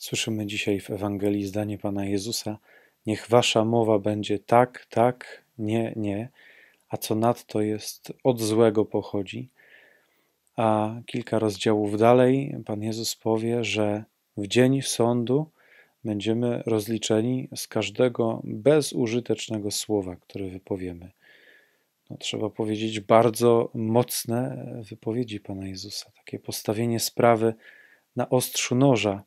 Słyszymy dzisiaj w Ewangelii zdanie Pana Jezusa: Niech wasza mowa będzie tak, tak, nie, nie, a co nadto jest od złego pochodzi. A kilka rozdziałów dalej Pan Jezus powie, że w dzień sądu będziemy rozliczeni z każdego bezużytecznego słowa, które wypowiemy. No, trzeba powiedzieć, bardzo mocne wypowiedzi Pana Jezusa, takie postawienie sprawy na ostrzu noża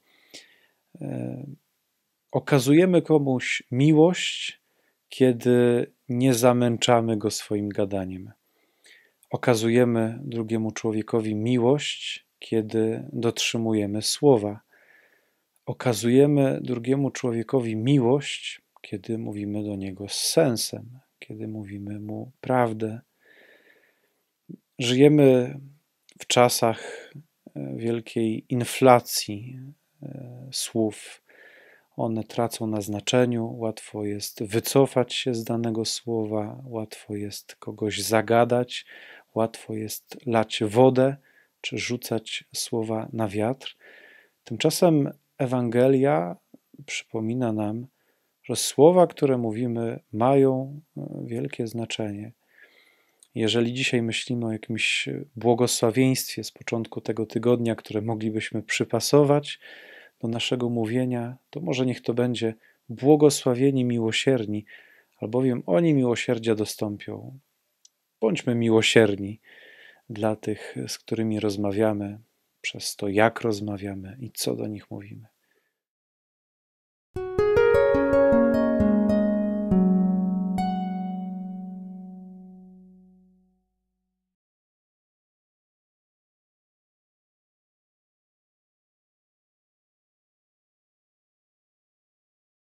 okazujemy komuś miłość, kiedy nie zamęczamy go swoim gadaniem. Okazujemy drugiemu człowiekowi miłość, kiedy dotrzymujemy słowa. Okazujemy drugiemu człowiekowi miłość, kiedy mówimy do niego z sensem, kiedy mówimy mu prawdę. Żyjemy w czasach e, wielkiej inflacji e, słów, one tracą na znaczeniu, łatwo jest wycofać się z danego słowa, łatwo jest kogoś zagadać, łatwo jest lać wodę czy rzucać słowa na wiatr. Tymczasem Ewangelia przypomina nam, że słowa, które mówimy, mają e, wielkie znaczenie. Jeżeli dzisiaj myślimy o jakimś błogosławieństwie z początku tego tygodnia, które moglibyśmy przypasować, do naszego mówienia, to może niech to będzie błogosławieni miłosierni, albowiem oni miłosierdzia dostąpią. Bądźmy miłosierni dla tych, z którymi rozmawiamy, przez to, jak rozmawiamy i co do nich mówimy.